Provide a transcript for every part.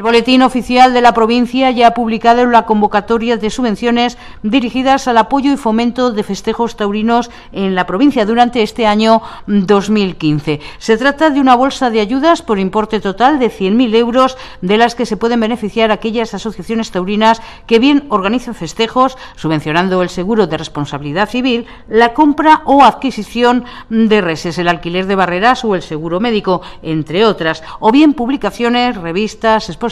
El Boletín Oficial de la provincia ya ha publicado la convocatoria de subvenciones dirigidas al apoyo y fomento de festejos taurinos en la provincia durante este año 2015. Se trata de una bolsa de ayudas por importe total de 100.000 euros, de las que se pueden beneficiar aquellas asociaciones taurinas que bien organizan festejos, subvencionando el seguro de responsabilidad civil, la compra o adquisición de reses, el alquiler de barreras o el seguro médico, entre otras, o bien publicaciones, revistas, exposiciones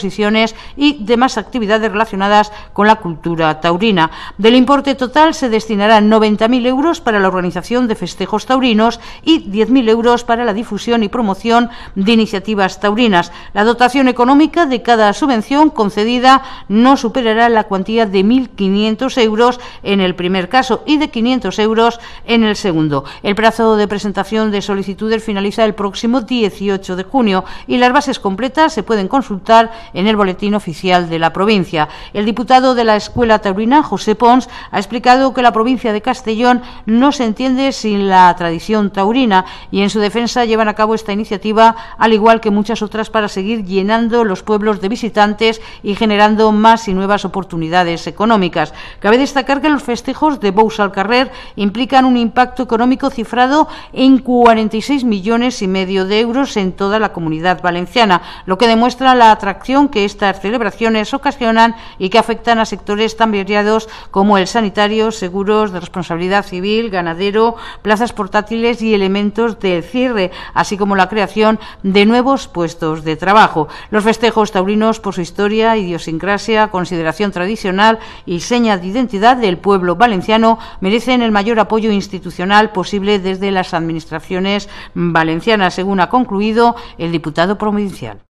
y demás actividades relacionadas con la cultura taurina. Del importe total se destinarán 90.000 euros para la organización de festejos taurinos y 10.000 euros para la difusión y promoción de iniciativas taurinas. La dotación económica de cada subvención concedida no superará la cuantía de 1.500 euros en el primer caso y de 500 euros en el segundo. El plazo de presentación de solicitudes finaliza el próximo 18 de junio y las bases completas se pueden consultar en el boletín oficial de la provincia. El diputado de la Escuela Taurina, José Pons, ha explicado que la provincia de Castellón no se entiende sin la tradición taurina y en su defensa llevan a cabo esta iniciativa, al igual que muchas otras, para seguir llenando los pueblos de visitantes y generando más y nuevas oportunidades económicas. Cabe destacar que los festejos de Bous al Carrer implican un impacto económico cifrado en 46 millones y medio de euros en toda la comunidad valenciana, lo que demuestra la atracción que estas celebraciones ocasionan y que afectan a sectores tan variados como el sanitario, seguros de responsabilidad civil, ganadero, plazas portátiles y elementos de cierre, así como la creación de nuevos puestos de trabajo. Los festejos taurinos, por su historia, idiosincrasia, consideración tradicional y señas de identidad del pueblo valenciano, merecen el mayor apoyo institucional posible desde las administraciones valencianas, según ha concluido el diputado provincial.